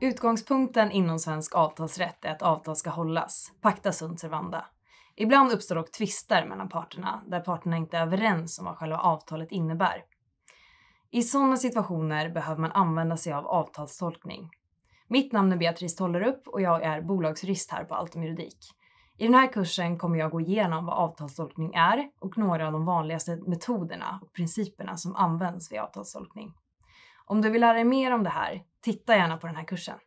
Utgångspunkten inom svensk avtalsrätt är att avtal ska hållas, pacta sunt servanda. Ibland uppstår dock tvister mellan parterna där parterna inte är överens om vad själva avtalet innebär. I sådana situationer behöver man använda sig av avtalstolkning. Mitt namn är Beatrice Tollerup och jag är bolagsjurist här på Altum Juridik. I den här kursen kommer jag gå igenom vad avtalstolkning är och några av de vanligaste metoderna och principerna som används vid avtalstolkning. Om du vill lära dig mer om det här titta gärna på den här kursen.